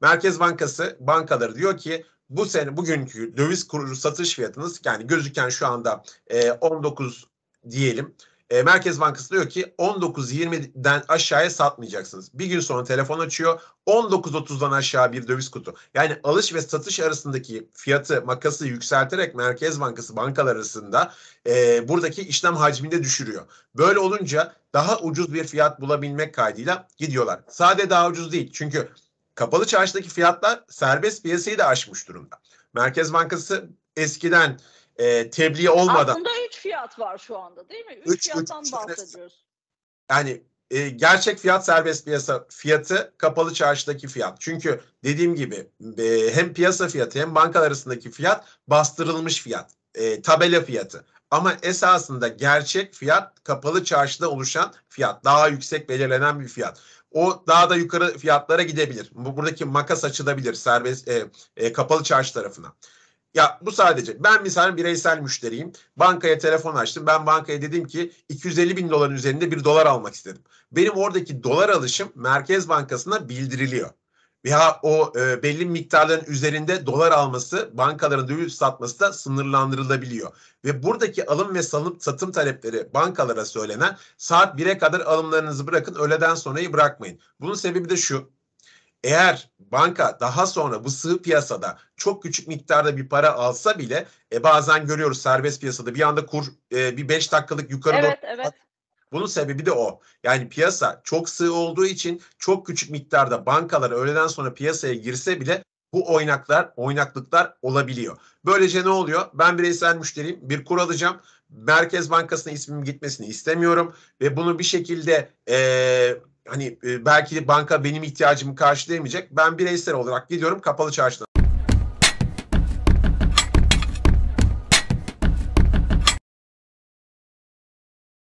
Merkez Bankası bankaları diyor ki bu sene bugünkü döviz kuru satış fiyatınız yani gözüken şu anda e, 19 diyelim. E, Merkez Bankası diyor ki 19.20'den aşağıya satmayacaksınız. Bir gün sonra telefon açıyor 19.30'dan aşağı bir döviz kutu. Yani alış ve satış arasındaki fiyatı makası yükselterek Merkez Bankası bankalar arasında e, buradaki işlem hacminde düşürüyor. Böyle olunca daha ucuz bir fiyat bulabilmek kaydıyla gidiyorlar. Sade daha ucuz değil çünkü Kapalı çarşıdaki fiyatlar serbest piyasayı da aşmış durumda. Merkez Bankası eskiden e, tebliğ olmadan... Aslında 3 fiyat var şu anda değil mi? 3 fiyattan üç, bahsediyoruz. Yani e, gerçek fiyat serbest piyasa fiyatı kapalı çarşıdaki fiyat. Çünkü dediğim gibi e, hem piyasa fiyatı hem bankalar arasındaki fiyat bastırılmış fiyat. E, tabela fiyatı. Ama esasında gerçek fiyat kapalı çarşıda oluşan fiyat. Daha yüksek belirlenen bir fiyat. O daha da yukarı fiyatlara gidebilir. Buradaki makas açılabilir serbest e, e, kapalı çarşı tarafına. Ya bu sadece ben misal bireysel müşteriyim. Bankaya telefon açtım. Ben bankaya dedim ki 250 bin doların üzerinde bir dolar almak istedim. Benim oradaki dolar alışım Merkez Bankası'na bildiriliyor veya o e, belli miktarların üzerinde dolar alması, bankaların döviz satması da sınırlandırılabiliyor. Ve buradaki alım ve salım, satım talepleri bankalara söylenen saat 1'e kadar alımlarınızı bırakın, öğleden sonrayı bırakmayın. Bunun sebebi de şu. Eğer banka daha sonra bu sığ piyasada çok küçük miktarda bir para alsa bile e, bazen görüyoruz serbest piyasada bir anda kur e, bir 5 dakikalık yukarı evet, doğru evet bunun sebebi de o. Yani piyasa çok sığ olduğu için çok küçük miktarda bankalar öğleden sonra piyasaya girse bile bu oynaklar, oynaklıklar olabiliyor. Böylece ne oluyor? Ben bireysel müşteriyim, bir kur alacağım. Merkez Bankası'na ismim gitmesini istemiyorum ve bunu bir şekilde e, hani e, belki banka benim ihtiyacımı karşılayamayacak. Ben bireysel olarak gidiyorum kapalı çarşıda.